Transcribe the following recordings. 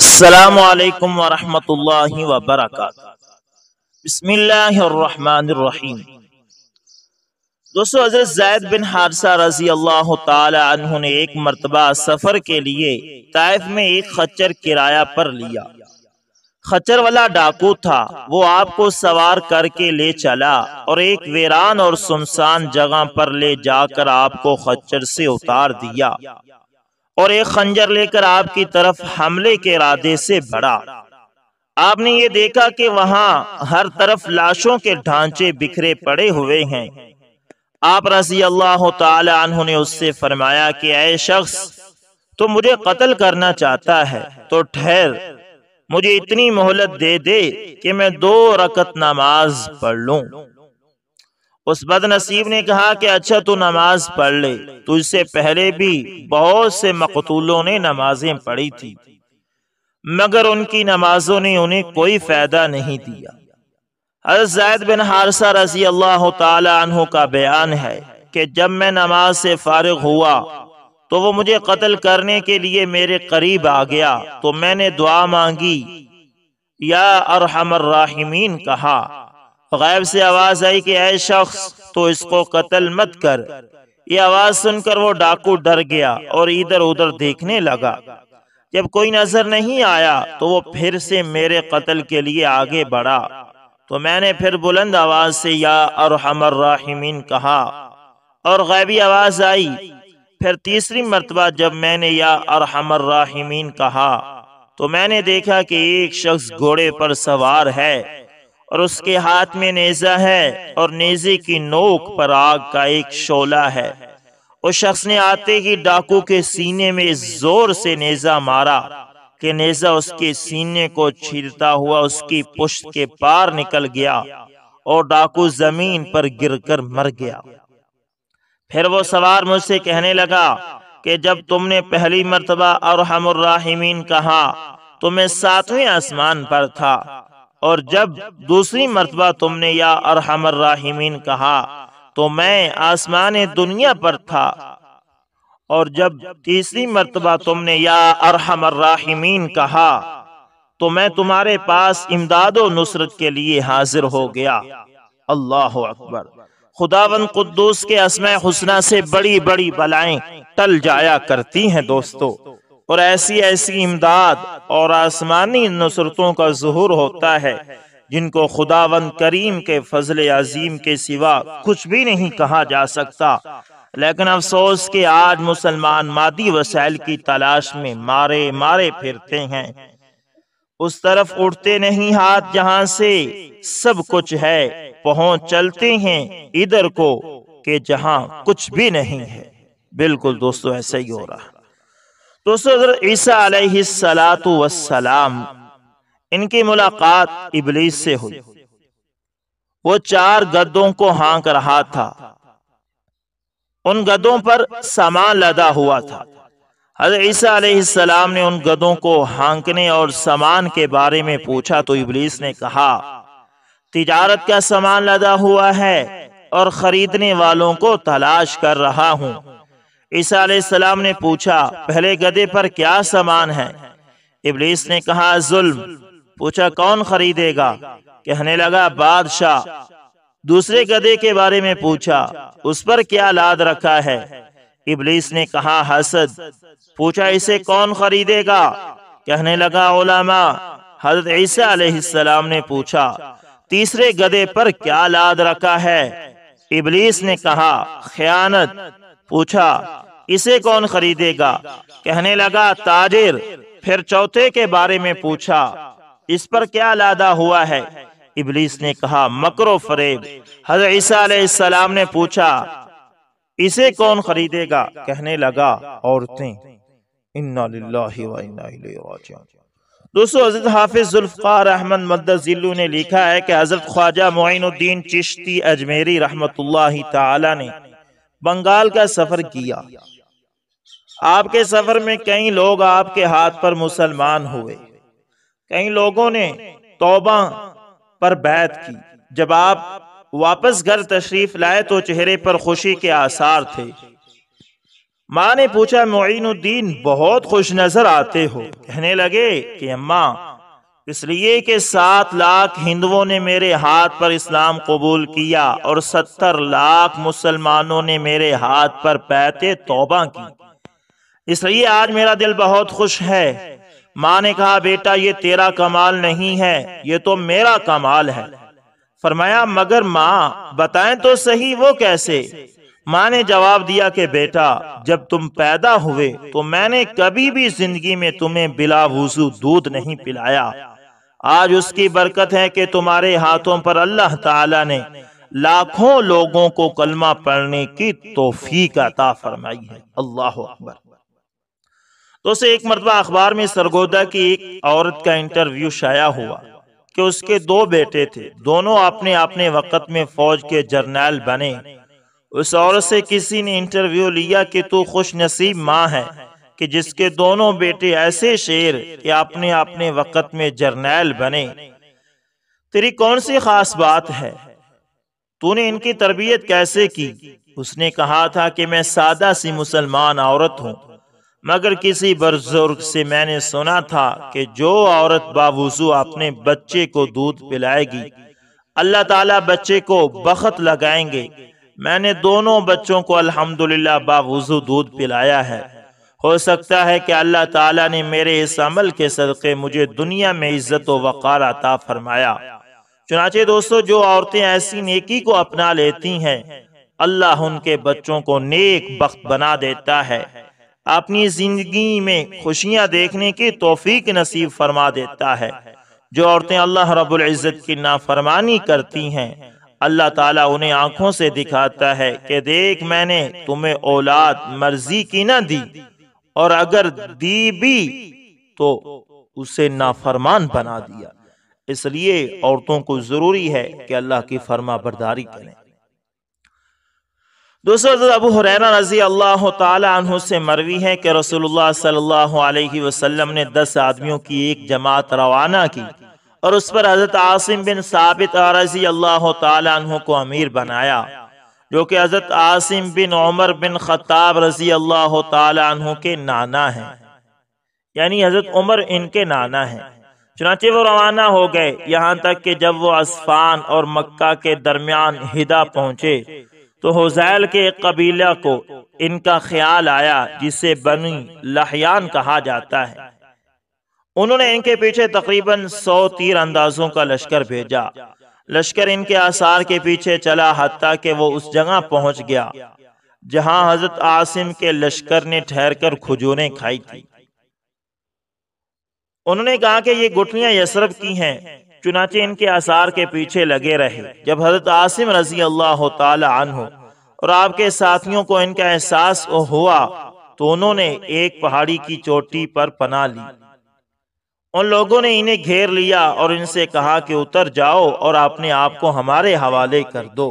असलकम वरहमल वबरक बसमीम दोस्तों हजरत जैद बिन हादसा रजी अल्लाह तु ने एक मरतबा सफ़र के लिए ताइफ में एक खच्चर किराया पर लिया खच्चर वाला डाकू था वो आपको सवार करके ले चला और एक वीरान और सुनसान जगह पर ले जाकर आपको खच्चर से उतार दिया और एक खंजर लेकर आपकी तरफ हमले के इरादे से भरा आपने ये देखा कि वहां हर तरफ लाशों के ढांचे बिखरे पड़े हुए हैं आप रसी अल्लाह तु ने उससे फरमाया कि अय शख्स तो मुझे कत्ल करना चाहता है तो ठहर मुझे इतनी मोहलत दे दे कि मैं दो रकत नमाज पढ़ लूं उस बदनसीब ने कहा कि अच्छा तू नमाज पढ़ ले तो इससे पहले भी बहुत से मकतूलों ने नमाजें पढ़ी थी मगर उनकी नमाजों ने उन्हें कोई फायदा नहीं दिया हजरत जैद बिन हारसा रजी अल्लाह तु का बयान है कि जब मैं नमाज से फारग हुआ तो वो मुझे कत्ल करने के लिए मेरे करीब आ गया तो मैंने दुआ मांगी या अरहमर राहिमीन कहा गैब से आवाज़ आई कि ऐ शख्स तो इसको कत्ल मत कर ये आवाज़ सुनकर वो डाकू डर गया और इधर उधर देखने लगा जब कोई नज़र नहीं आया तो वो फिर से मेरे कत्ल के लिए आगे बढ़ा तो मैंने फिर बुलंद आवाज़ से या और हमर राहिमीन कहा और गैबी आवाज़ आई फिर तीसरी मरतबा जब मैंने या और हमर राहिमीन कहा तो मैंने देखा कि एक शख्स घोड़े पर सवार है और उसके हाथ में नेजा है और नेजे की नोक पर आग का एक शोला है उस शख्स ने आते ही डाकू के सीने में जोर से नेजा मारा कि नेजा उसके सीने को छीरता हुआ उसकी पुश्त के पार निकल गया और डाकू जमीन पर गिरकर मर गया फिर वो सवार मुझसे कहने लगा कि जब तुमने पहली मरतबा और हमराहिमीन कहा तो मैं सातवें आसमान पर था और जब दूसरी मरतबा तुमने या अरहमर राहिमीन कहा तो मैं आसमान दुनिया पर था और जब तीसरी मरतबा तुमने या अरहमर राहिमीन कहा तो मैं तुम्हारे पास इमदाद नुसरत के लिए हाजिर हो गया अल्लाह अकबर खुदावन कुद्दूस के असम हुसना से बड़ी बड़ी बलाएं टल जाया करती हैं दोस्तों और ऐसी ऐसी इमदाद और आसमानी नुसरतों का जहूर होता है जिनको खुदावन करीम के फजल अजीम के सिवा कुछ भी नहीं कहा जा सकता लेकिन अफसोस के आज मुसलमान मादी वसाइल की तलाश में मारे मारे फिरते हैं उस तरफ उठते नहीं हाथ जहां से सब कुछ है पहुंच चलते हैं इधर को के जहां कुछ भी नहीं है बिल्कुल दोस्तों ऐसा ही हो रहा दोस्तों अगर ईसा सलाम इनकी मुलाकात इबलीस से हुई वो चार गद्दों को हाँक रहा था उन गदों पर सामान लदा हुआ था हजरत ईसा सलाम ने उन गदों को हांकने और सामान के बारे में पूछा तो इबलीस ने कहा तिजारत का सामान लदा हुआ है और खरीदने वालों को तलाश कर रहा हूं ईसा सलाम ने पूछा पहले गधे पर क्या सामान है इबलीस ने कहा जुल्म पूछा कौन खरीदेगा कहने लगा बादशाह दूसरे गधे के बारे में पूछा उस पर क्या लाद रखा है इबलीस ने कहा हसद पूछा इसे कौन खरीदेगा कहने लगा ओलामा हजरत ईसा ने पूछा तीसरे गधे पर क्या लाद रखा है इबलीस ने कहा खयानत पूछा इसे कौन खरीदेगा कहने लगा ताजिर फिर चौथे के बारे में पूछा इस पर क्या लादा हुआ है इबलीस ने कहा मकरो फरेब हजरत ईसा ने पूछा इसे कौन खरीदेगा कहने लगा औरतें दोस्तों हजरत हाफिज अहमद मद्दीलू ने लिखा है कि हजरत ख्वाजा मोइनुद्दीन चिश्ती अजमेरी रहमतुल्लाह ताला ने बंगाल का सफर किया आपके सफर में कई लोग आपके हाथ पर मुसलमान हुए कई लोगों ने तौबा पर बैत की जब आप वापस घर तशरीफ लाए तो चेहरे पर खुशी के आसार थे माँ ने पूछा मोइनुद्दीन बहुत खुश नजर आते हो कहने लगे कि अम्मा इसलिए कि सात लाख हिंदुओं ने मेरे हाथ पर इस्लाम कबूल किया और सत्तर लाख मुसलमानों ने मेरे हाथ पर पैते तोबा की इसलिए आज मेरा दिल बहुत खुश है माँ ने कहा बेटा ये तेरा कमाल नहीं है ये तो मेरा कमाल है फरमाया मगर माँ बताएं तो सही वो कैसे माँ ने जवाब दिया कि बेटा जब तुम पैदा हुए तो मैंने कभी भी जिंदगी में तुम्हें बिला वजू दूध नहीं पिलाया आज उसकी बरकत है कि तुम्हारे हाथों पर अल्लाह ताला ने लाखों लोगों को कलमा पढ़ने की तोफीक अता फरमाई है अल्लाह अकबर दोस्तों एक मरतबा अखबार में सरगोदा की एक औरत का इंटरव्यू शाया हुआ कि उसके दो बेटे थे दोनों अपने अपने वक़्त में फौज के जर्नैल बने उस औरत से किसी ने इंटरव्यू लिया कि तू खुश नसीब माँ है कि जिसके दोनों बेटे ऐसे शेर कि अपने अपने वक़्त में जर्नैल बने तेरी कौन सी खास बात है तूने इनकी तरबियत कैसे की उसने कहा था कि मैं सादा सी मुसलमान औरत हूं मगर किसी बुजुर्ग से मैंने सुना था कि जो औरत बावजू अपने बच्चे को दूध पिलाएगी अल्लाह ताला बच्चे को बखत लगाएंगे मैंने दोनों बच्चों को अल्हम्दुलिल्लाह बावजू दूध पिलाया है हो सकता है कि अल्लाह ताला ने मेरे इस अमल के सदक़े मुझे दुनिया में इज्जत व वक़ार अता फरमाया चुनाचे दोस्तों जो औरतें ऐसी नेकी को अपना लेती हैं अल्लाह उनके बच्चों को नेक बख्त बना देता है अपनी ज़िंदगी में खुशियाँ देखने की तोफीक नसीब फरमा देता है जो औरतें अल्लाह रब्बुल इज़्ज़त की नाफरमानी करती हैं अल्लाह ताला उन्हें आंखों से दिखाता है कि देख मैंने तुम्हें औलाद मर्जी की ना दी और अगर दी भी तो उसे नाफरमान बना दिया इसलिए औरतों को जरूरी है कि अल्लाह की फर्मा बरदारी करें दूसरा अबू हुरैरा रजी अल्लाह तु से मरवी है कि रसूलुल्लाह सल्लल्लाहु अलैहि वसल्लम ने दस आदमियों की एक जमात रवाना की और उस पर हजरत आसिम बिन साबित रजी अल्लाह तु को अमीर बनाया जो कि हज़रत आसिम बिन उमर बिन ख़त्ताब रजी अल्लाह तु के नाना हैं यानी हज़रत उमर इनके नाना हैं चुनाचे वो रवाना हो गए यहाँ तक कि जब वो असफान और मक्का के दरमियान हिदा पहुंचे तो हुजैल के एक कबीला को इनका ख्याल आया जिसे बनी लहयान कहा जाता है उन्होंने इनके पीछे तकरीबन सौ तीर अंदाजों का लश्कर भेजा लश्कर इनके आसार के पीछे चला हत्या के वो उस जगह पहुंच गया जहां हजरत आसिम के लश्कर ने ठहर कर खजूरें खाई थी उन्होंने कहा कि ये गुटलियां यसरब की हैं चुनाचे इनके आसार के पीछे लगे रहे जब हजरत आसिम रजी अल्लाह तु और आपके साथियों को इनका एहसास हुआ तो उन्होंने एक पहाड़ी की चोटी पर पना ली उन लोगों ने इन्हें घेर लिया और इनसे कहा कि उतर जाओ और अपने आप को हमारे हवाले कर दो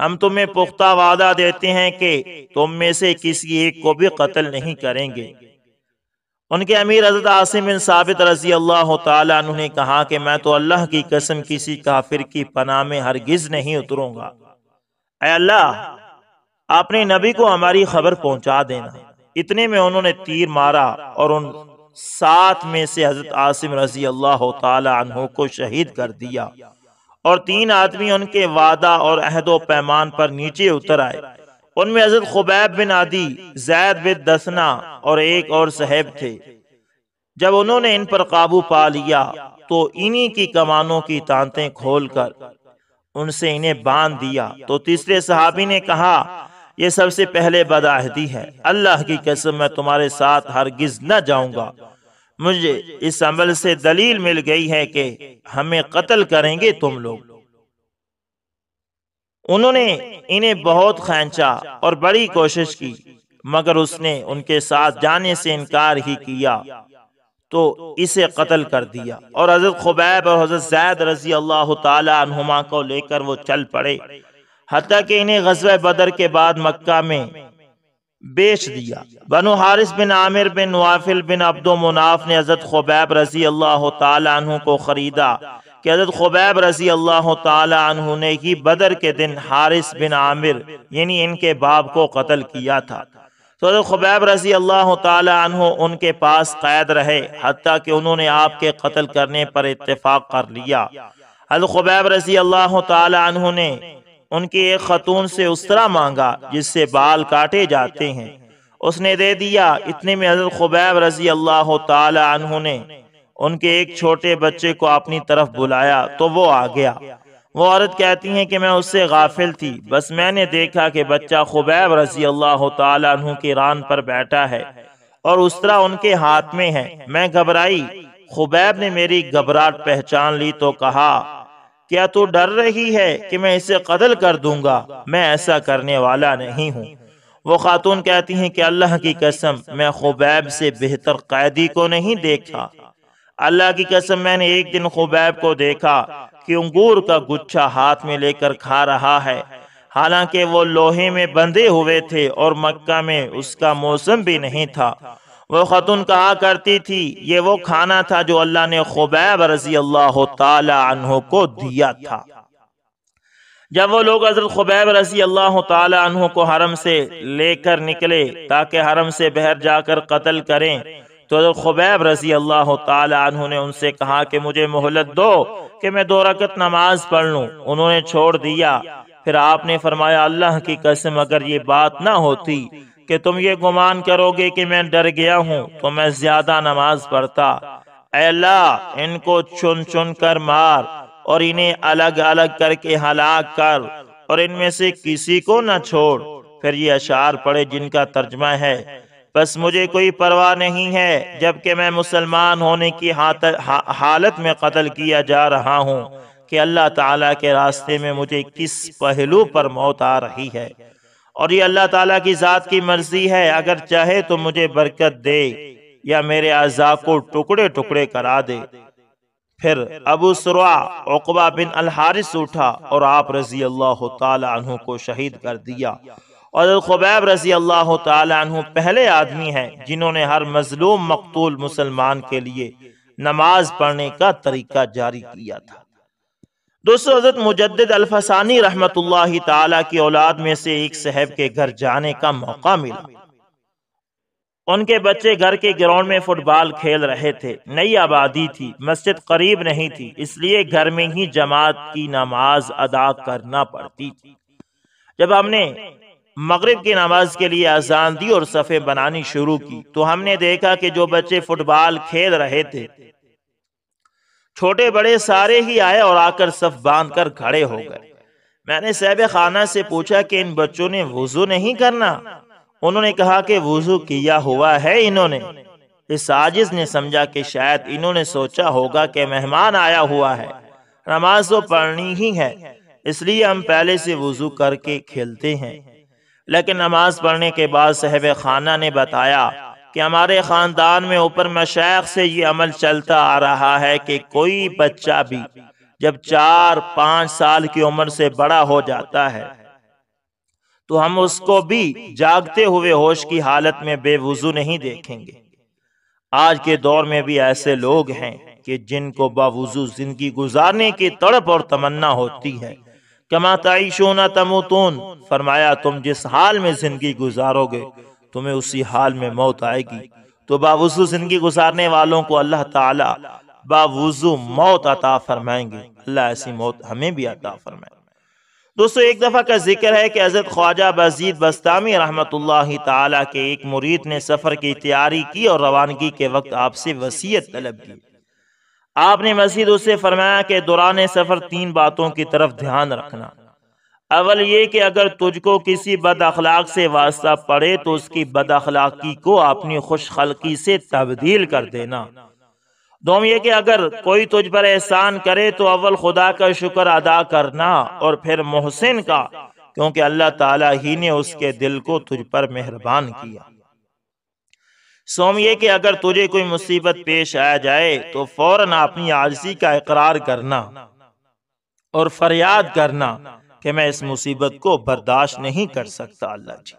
हम तुम्हें पुख्ता वादा देते हैं कि तुम में से किसी एक को भी कत्ल नहीं करेंगे उनके अमीर हजरत आसिम बिन साबित रजी अल्लाह तु ने कहा कि मैं तो अल्लाह की कसम किसी काफिर की पनाह में हरगिज नहीं उतरूंगा अल्लाह आपने नबी को हमारी खबर पहुंचा देना इतने में उन्होंने तीर मारा और उन सात में से हजरत आसिम रजी अल्लाह तहों को शहीद कर दिया और तीन आदमी उनके वादा और अहदो पैमान पर नीचे उतर आए उनमें हजरत खुबैब बिन आदि जैद बिन दसना और एक और साहेब थे जब उन्होंने इन पर काबू पा लिया तो इन्हीं की कमानों की तांतें खोलकर उनसे इन्हें बांध दिया तो तीसरे सहाबी ने कहा ये सबसे पहले बदाहती है अल्लाह की कसम मैं तुम्हारे साथ हरगिज न जाऊंगा मुझे इस अमल से दलील मिल गई है कि हमें कत्ल करेंगे तुम लोग उन्होंने इन्हें बहुत खैंचा और बड़ी कोशिश की मगर उसने उनके साथ जाने से इनकार ही किया तो इसे कत्ल कर दिया और हजरत खुबैब और हजरत जैद रजी अल्लाह तुमा को लेकर वो चल पड़े हती कि इन्हें गजब बदर के बाद मक्का में बेच दिया बनो हारिस बिन आमिर बिन वाफिल बिन अब्दो मुनाफ ने हजरत खुबैब रजी अल्लाह तु को ख़रीदा कि हजरत खुबैब रजी अल्लाह तु ने ही बदर के दिन हारिस बिन आमिर यानी इनके बाप को कत्ल किया था तो हजरत खुबैब रजी अल्लाह तु उनके पास कैद रहे हती कि उन्होंने आपके कत्ल करने पर इतफ़ाक़ कर लिया हजरत खुबैब रजी अल्लाह तु ने उनके एक खतून से उस तरह मांगा जिससे बाल काटे जाते हैं उसने दे दिया इतने में हजरत खुबैब रजी अल्लाह तु ने उनके एक छोटे बच्चे को अपनी तरफ बुलाया तो वो आ गया वो औरत कहती है कि मैं उससे गाफिल थी बस मैंने देखा कि बच्चा खुबैब रजी अल्लाह तु के रान पर बैठा है और उस तरह उनके हाथ में है मैं घबराई खुबैब ने मेरी घबराहट पहचान ली तो कहा क्या तू डर रही है कि मैं इसे कत्ल कर दूंगा मैं ऐसा करने वाला नहीं हूँ वो खातून कहती हैं कि अल्लाह की कसम मैं खुबैब से बेहतर कैदी को नहीं देखा अल्लाह की कसम मैंने एक दिन खुबैब को देखा कि अंगूर का गुच्छा हाथ में लेकर खा रहा है हालांकि वो लोहे में बंधे हुए थे और मक्का में उसका मौसम भी नहीं था वो ख़तून कहा करती थी ये वो खाना था जो अल्लाह ने खुबैब रजी अल्लाह तहों को दिया था जब वो लोग हजरत खुबैब रजी अल्लाह तहों को हरम से लेकर निकले ताकि हरम से बहर जाकर कत्ल करें तो हजरत खुबैब रजी अल्लाह तहों ने उनसे कहा कि मुझे मोहलत दो कि मैं दो रकत नमाज पढ़ लूँ उन्होंने छोड़ दिया फिर आपने फरमाया अल्लाह की कसम अगर ये बात ना होती कि तुम ये गुमान करोगे कि मैं डर गया हूँ तो मैं ज्यादा नमाज पढ़ता अल्लाह इनको चुन चुन कर मार और इन्हें अलग अलग करके हलाक कर और इनमें से किसी को न छोड़ फिर ये अशार पढ़े जिनका तर्जमा है बस मुझे कोई परवाह नहीं है जबकि मैं मुसलमान होने की हा, हालत में कत्ल किया जा रहा हूँ कि अल्लाह ताला के रास्ते में मुझे किस पहलू पर मौत आ रही है और ये अल्लाह ताला की ज़ात की मर्जी है अगर चाहे तो मुझे बरकत दे या मेरे अज़ा को टुकड़े टुकड़े करा दे फिर अबू सुरा उकबा बिन अलहारिस उठा और आप रजी अल्लाह तु को शहीद कर दिया और खुबैब रजी अल्लाह तु पहले आदमी है जिन्होंने हर मजलूम मकतूल मुसलमान के लिए नमाज पढ़ने का तरीका जारी किया था दोस्तों हज़रत मुजद अलफसानी रहमत ताला की औलाद में से एक साहब के घर जाने का मौका मिला उनके बच्चे घर के ग्राउंड में फुटबॉल खेल रहे थे नई आबादी थी मस्जिद करीब नहीं थी इसलिए घर में ही जमात की नमाज अदा करना पड़ती थी जब हमने मगरब की नमाज के लिए आजान दी और सफ़े बनानी शुरू की तो हमने देखा कि जो बच्चे फुटबॉल खेल रहे थे छोटे बड़े सारे ही आए और आकर सफ बांध कर खड़े हो गए मैंने सैब खाना से पूछा कि इन बच्चों ने वजू नहीं करना उन्होंने कहा कि वजू किया हुआ है इन्होंने इस आजिज ने समझा कि शायद इन्होंने सोचा होगा कि मेहमान आया हुआ है नमाज तो पढ़नी ही है इसलिए हम पहले से वजू करके खेलते हैं लेकिन नमाज पढ़ने के बाद साहब खाना ने बताया कि हमारे ख़ानदान में ऊपर मशाख से ये अमल चलता आ रहा है कि कोई बच्चा भी जब चार पांच साल की उम्र से बड़ा हो जाता है तो हम उसको भी जागते हुए होश की हालत में बेवजू नहीं देखेंगे आज के दौर में भी ऐसे लोग हैं कि जिनको बावजू जिंदगी गुजारने की तड़प और तमन्ना होती है कमाताई शोना तमोतून फरमाया तुम जिस हाल में जिंदगी गुजारोगे तुम्हें उसी हाल में मौत आएगी तो बावजू जिंदगी गुजारने वालों को अल्लाह ताला बावजू मौत अता फरमाएंगे अल्लाह ऐसी मौत हमें भी अता फरमाए दोस्तों एक दफ़ा का जिक्र है कि हज़रत ख्वाजा बजीद बस्तामी रहमतुल्लाह ताला के एक मुरीद ने सफ़र की तैयारी की और रवानगी के वक्त आपसे वसीयत तलब की आपने मजीद उसे फरमाया कि दौरान सफ़र तीन बातों की तरफ ध्यान रखना अवल ये कि अगर तुझको किसी बद अखलाक से वास्ता पड़े तो उसकी बद अखलाकी को अपनी खुश खलकी से तब्दील कर देना दोम ये कि अगर कोई तुझ पर एहसान करे तो अव्वल खुदा का शुक्र अदा करना और फिर मोहसिन का क्योंकि अल्लाह ताला ही ने उसके दिल को तुझ पर मेहरबान किया सोम ये कि अगर तुझे कोई मुसीबत पेश आ जाए तो फौरन अपनी आजसी का इकरार करना और फरियाद करना कि मैं इस मुसीबत को बर्दाश्त नहीं कर सकता अल्लाह जी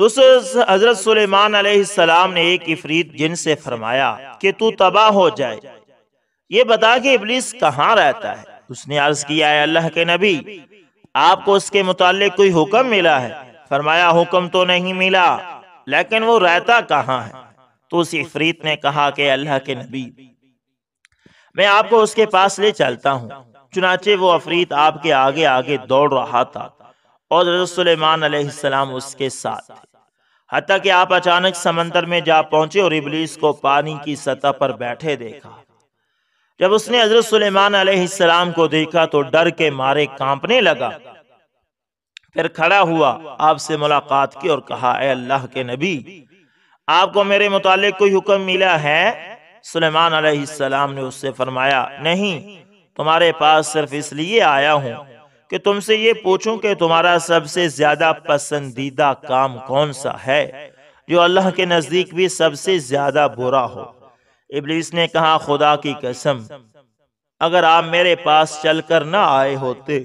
दोस्तों हजरत सुलेमान सलाम ने एक इफरीत जिन से फरमाया कि तू तबाह हो जाए ये बता कि इबलीस कहाँ रहता है उसने अर्ज किया है अल्लाह के नबी आपको उसके मुतालिक कोई हुक्म मिला है फरमाया हुक्म तो नहीं मिला लेकिन वो रहता कहाँ है तो उस इफरीत ने कहा कि अल्लाह के नबी मैं आपको उसके पास ले चलता हूँ चुनाचे वो अफरीत आपके आगे आगे दौड़ रहा था और रजतलेमान अलैहिस्सलाम उसके साथ हती कि आप अचानक समंदर में जा पहुंचे और इबलीस को पानी की सतह पर बैठे देखा जब उसने हजरत सुलेमान अलैहिस्सलाम को देखा तो डर के मारे कांपने लगा फिर खड़ा हुआ आपसे मुलाकात की और कहा अः अल्लाह के नबी आपको मेरे मुतालिक कोई हुक्म मिला है सुलेमान अलैहिस्सलाम ने उससे फरमाया नहीं तुम्हारे पास सिर्फ इसलिए आया हूँ कि तुमसे ये पूछूं कि तुम्हारा सबसे ज्यादा पसंदीदा काम कौन सा है जो अल्लाह के नज़दीक भी सबसे ज्यादा बुरा हो इबलीस ने कहा खुदा की कसम अगर आप मेरे पास चलकर ना आए होते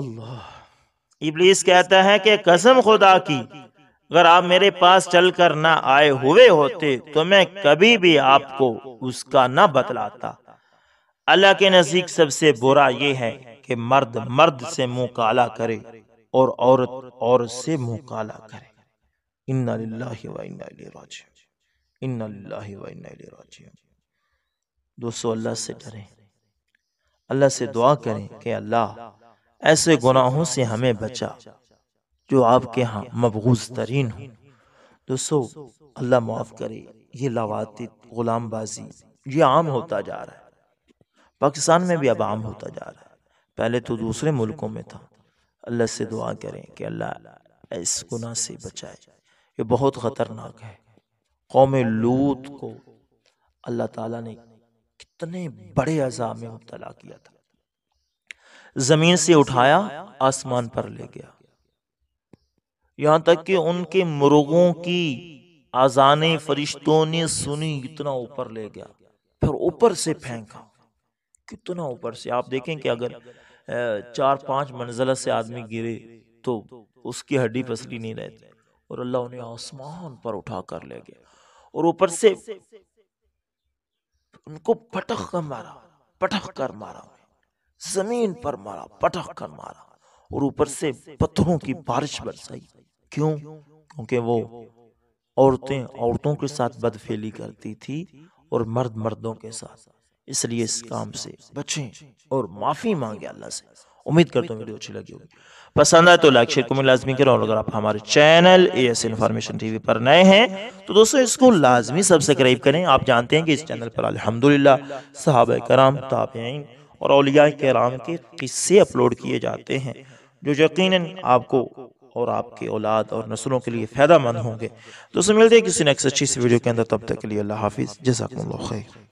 अल्लाह इबलीस कहता है कि कसम खुदा की अगर आप मेरे पास चलकर ना आए हुए होते तो मैं कभी भी आपको उसका ना बतलाता अल्लाह के नजदीक सबसे बुरा ये है कि मर्द मर्द से मुंह काला करे और औरत औरत से मुंह काला करे दोस्तों अल्लाह से डरे अल्लाह से दुआ करें कि अल्लाह ऐसे गुनाहों से हमें बचा जो आपके यहाँ मबूज तरीन हो दोस्तों अल्लाह माफ़ करे ये लवातित गुलामबाजी ये आम होता जा रहा है पाकिस्तान में भी अब आम होता जा रहा है पहले तो दूसरे मुल्कों में था अल्लाह से दुआ करें कि अल्लाह इस गुना से बचाए ये बहुत ख़तरनाक है कौम लूत को अल्लाह ताला ने कितने बड़े अजाम में मुबला किया था ज़मीन से उठाया आसमान पर ले गया यहाँ तक कि उनके मुर्गों की आजाने फरिश्तों ने सुनी इतना ऊपर ले गया फिर ऊपर से फेंका कितना ऊपर से आप देखें कि अगर चार पांच मंजिला से आदमी गिरे तो, तो उसकी हड्डी पसली नहीं रहती और अल्लाह उन्हें आसमान पर उठा कर ले गया और ऊपर से उनको पटख कर मारा पटक कर मारा जमीन पर मारा पटक कर मारा और ऊपर से पत्थरों की बारिश बरसाई क्यों क्योंकि वो औरतें औरतों के साथ बदफेली करती थी और मर्द मर्दों के साथ इसलिए इस काम से बचें और माफ़ी मांगे अल्लाह से उम्मीद करता हूँ वीडियो अच्छी लगी होगी पसंद आए तो लाइक शेयर कमेंट लाजमी करें और अगर आप हमारे channel A S information TV पर नए हैं तो दोस्तों इसको लाजमी सब्सक्राइब करें आप जानते हैं कि इस चैनल पर अलहमदिल्ला साहब कराम ताबेन और अलिया कराम के किस्से अपलोड किए जाते हैं जो यकीन आपको और आपके औलाद और नस्लों के लिए फ़ायदा मंद होंगे तो उसे मिलते हैं किसी नेक्स्ट अच्छी सी वीडियो के अंदर तब तक के लिए अल्लाह हाफिज़ जैसा खैर